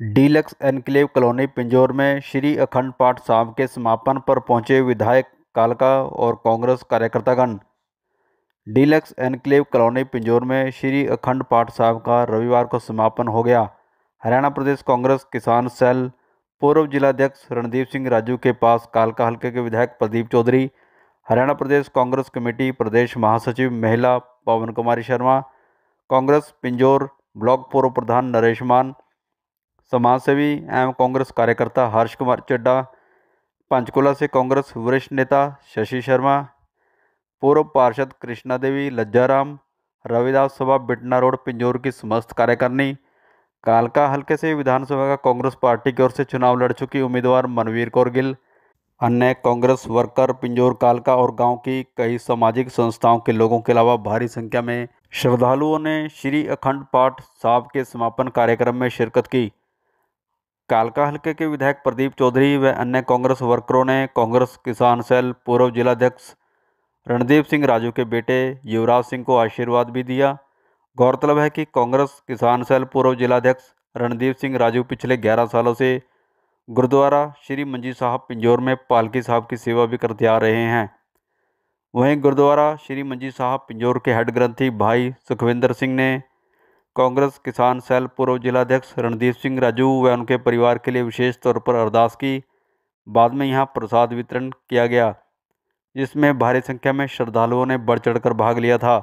deluxe enclave colony Pinjore में श्री अखंड पाठ साहब के समापन पर पहुंचे विधायक कालका और कांग्रेस कार्यकर्तागण डीलक्स एनक्लेव कॉलोनी पिंजौर में श्री अखंड पाठ साहब का रविवार को समापन हो गया हरियाणा प्रदेश कांग्रेस किसान सेल पूर्व जिलाध्यक्ष रणदीप सिंह राजू के पास कालका हल्के के विधायक प्रदीप चौधरी हरियाणा प्रदेश कांग्रेस कमेटी प्रदेश महासचिव महिला पवन कुमारी शर्मा कांग्रेस पिंजौर ब्लॉक पूर्व प्रधान नरेश मान समाज सेवी एवं कांग्रेस कार्यकर्ता हर्ष कुमार चड्डा पंचकूला से कांग्रेस वरिष्ठ नेता शशि शर्मा पूर्व पार्षद कृष्णा देवी लज्जाराम रविदास सभा बिटना रोड पिंजोर की समस्त कार्यकर्णी कालका हल्के से विधानसभा का कांग्रेस पार्टी की ओर से चुनाव लड़ चुकी उम्मीदवार मनवीर कौर गिल अन्य कांग्रेस वर्कर पिंजोर कालका और गांव की कई सामाजिक संस्थाओं के लोगों के अलावा भारी संख्या में श्रद्धालुओं ने श्री अखंड पाठ साहब के समापन कार्यक्रम में शिरकत की कालका हल्के के विधायक प्रदीप चौधरी व अन्य कांग्रेस वर्करों ने कांग्रेस किसान सेल पूर्व जिलाध्यक्ष रणदीप सिंह राजू के बेटे युवराज सिंह को आशीर्वाद भी दिया गौरतलब है कि कांग्रेस किसान सेल पूर्व जिलाध्यक्ष रणदीप सिंह राजू पिछले 11 सालों से गुरुद्वारा श्री मंजी साहब पिंजौर में पालकी साहब की सेवा भी करते आ रहे हैं वहीं गुरुद्वारा श्री मंजी साहब पिंजौर के हेड ग्रंथी भाई सुखविंदर सिंह ने कांग्रेस किसान सेल पूर्व जिलाध्यक्ष रणदीप सिंह राजू व उनके परिवार के लिए विशेष तौर पर अरदास की बाद में यहाँ प्रसाद वितरण किया गया जिसमें भारी संख्या में श्रद्धालुओं ने बढ़ चढ़कर भाग लिया था